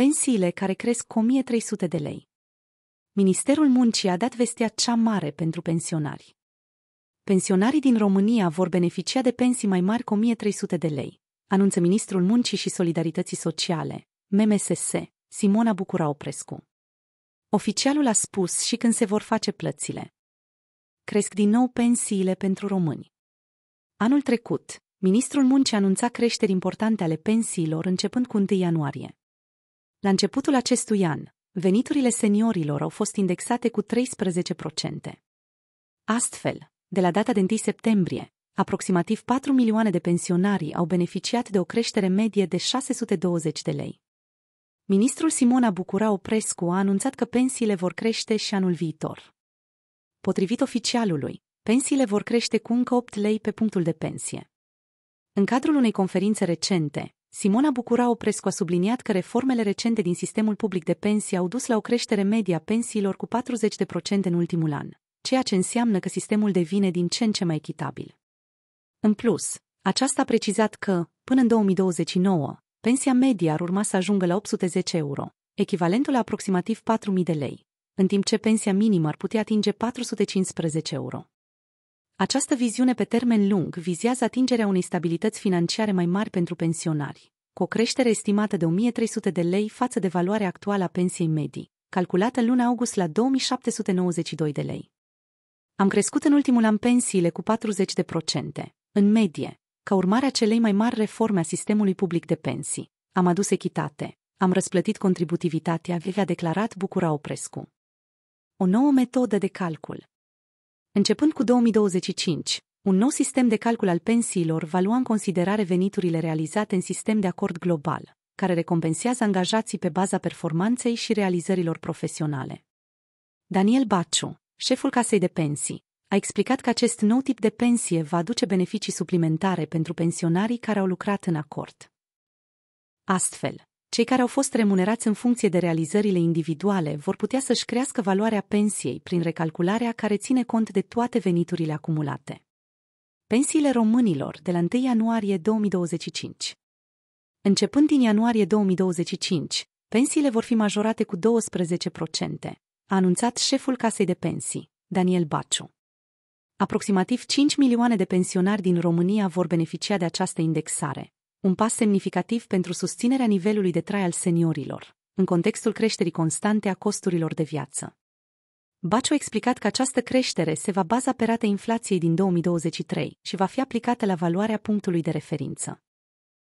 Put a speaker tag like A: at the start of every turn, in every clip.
A: Pensiile care cresc cu 1300 de lei. Ministerul Muncii a dat vestea cea mare pentru pensionari. Pensionarii din România vor beneficia de pensii mai mari cu 1300 de lei, anunță Ministrul Muncii și Solidarității Sociale, MMSS, Simona Bucura Oprescu. Oficialul a spus și când se vor face plățile. Cresc din nou pensiile pentru români. Anul trecut, ministrul muncii anunța creșteri importante ale pensiilor începând cu 1 ianuarie. La începutul acestui an, veniturile seniorilor au fost indexate cu 13%. Astfel, de la data de 1 septembrie, aproximativ 4 milioane de pensionari au beneficiat de o creștere medie de 620 de lei. Ministrul Simona Bucura Oprescu a anunțat că pensiile vor crește și anul viitor. Potrivit oficialului, pensiile vor crește cu încă 8 lei pe punctul de pensie. În cadrul unei conferințe recente, Simona Bucura Oprescu a subliniat că reformele recente din sistemul public de pensii au dus la o creștere medie a pensiilor cu 40% în ultimul an, ceea ce înseamnă că sistemul devine din ce în ce mai echitabil. În plus, aceasta a precizat că, până în 2029, pensia medie ar urma să ajungă la 810 euro, echivalentul la aproximativ 4.000 de lei, în timp ce pensia minimă ar putea atinge 415 euro. Această viziune pe termen lung vizează atingerea unei stabilități financiare mai mari pentru pensionari, cu o creștere estimată de 1300 de lei față de valoarea actuală a pensiei medii, calculată luna august la 2792 de lei. Am crescut în ultimul an pensiile cu 40 de procente, în medie, ca urmare a celei mai mari reforme a sistemului public de pensii. Am adus echitate, am răsplătit contributivitatea, a declarat Bucura Oprescu. O nouă metodă de calcul Începând cu 2025, un nou sistem de calcul al pensiilor va lua în considerare veniturile realizate în sistem de acord global, care recompensează angajații pe baza performanței și realizărilor profesionale. Daniel Baciu, șeful casei de pensii, a explicat că acest nou tip de pensie va aduce beneficii suplimentare pentru pensionarii care au lucrat în acord. Astfel, cei care au fost remunerați în funcție de realizările individuale vor putea să-și crească valoarea pensiei prin recalcularea care ține cont de toate veniturile acumulate. Pensiile românilor de la 1 ianuarie 2025 Începând din ianuarie 2025, pensiile vor fi majorate cu 12%, a anunțat șeful Casei de Pensii, Daniel Baciu. Aproximativ 5 milioane de pensionari din România vor beneficia de această indexare, un pas semnificativ pentru susținerea nivelului de trai al seniorilor, în contextul creșterii constante a costurilor de viață. Baciu a explicat că această creștere se va baza pe rate inflației din 2023 și va fi aplicată la valoarea punctului de referință.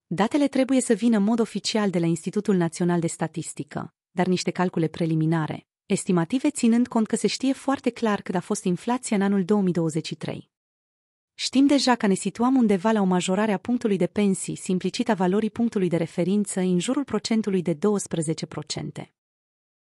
A: Datele trebuie să vină în mod oficial de la Institutul Național de Statistică, dar niște calcule preliminare, estimative ținând cont că se știe foarte clar cât a fost inflația în anul 2023. Știm deja că ne situăm undeva la o majorare a punctului de pensii, simplicită a valorii punctului de referință, în jurul procentului de 12%.